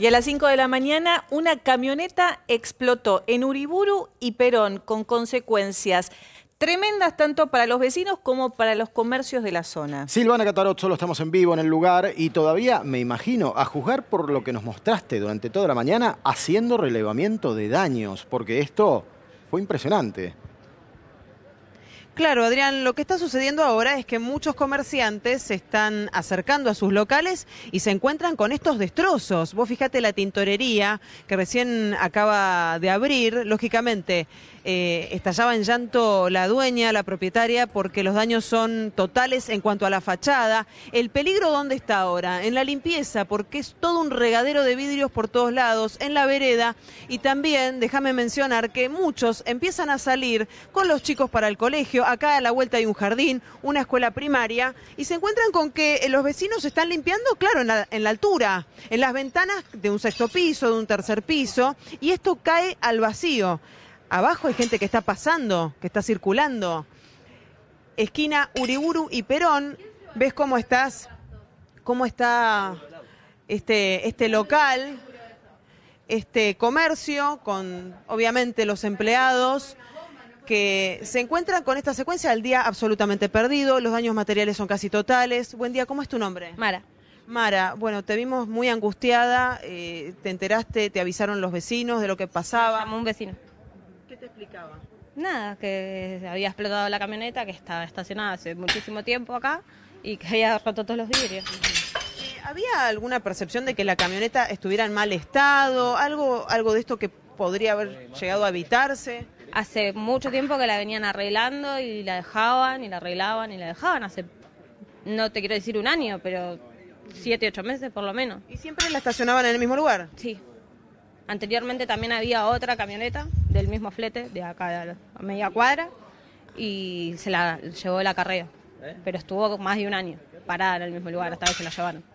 Y a las 5 de la mañana, una camioneta explotó en Uriburu y Perón con consecuencias tremendas tanto para los vecinos como para los comercios de la zona. Silvana Catarot, solo estamos en vivo en el lugar y todavía, me imagino, a juzgar por lo que nos mostraste durante toda la mañana, haciendo relevamiento de daños, porque esto fue impresionante. Claro, Adrián, lo que está sucediendo ahora es que muchos comerciantes se están acercando a sus locales y se encuentran con estos destrozos. Vos fijate la tintorería que recién acaba de abrir, lógicamente eh, estallaba en llanto la dueña, la propietaria, porque los daños son totales en cuanto a la fachada. ¿El peligro dónde está ahora? En la limpieza, porque es todo un regadero de vidrios por todos lados, en la vereda y también, déjame mencionar que muchos empiezan a salir con los chicos para el colegio acá a la vuelta hay un jardín, una escuela primaria, y se encuentran con que eh, los vecinos están limpiando, claro, en la, altura, en las ventanas de un sexto piso, de un tercer piso, y esto cae al vacío. Abajo hay gente que está pasando, que está circulando. Esquina Uriburu y Perón, ves cómo estás, cómo está este, este local, este comercio, con obviamente los empleados que se encuentran con esta secuencia del día absolutamente perdido, los daños materiales son casi totales. Buen día, ¿cómo es tu nombre? Mara. Mara, bueno, te vimos muy angustiada, eh, te enteraste, te avisaron los vecinos de lo que pasaba. un vecino. ¿Qué te explicaba? Nada, que había explotado la camioneta, que estaba estacionada hace muchísimo tiempo acá y que había roto todos los vidrios. Eh, ¿Había alguna percepción de que la camioneta estuviera en mal estado? ¿Algo, algo de esto que podría haber llegado a evitarse? hace mucho tiempo que la venían arreglando y la dejaban y la arreglaban y la dejaban. Hace, no te quiero decir un año, pero siete, ocho meses por lo menos. ¿Y siempre la estacionaban en el mismo lugar? Sí. Anteriormente también había otra camioneta del mismo flete, de acá a media cuadra, y se la llevó la acarreo, ¿Eh? Pero estuvo más de un año parada en el mismo lugar, hasta que se la llevaron.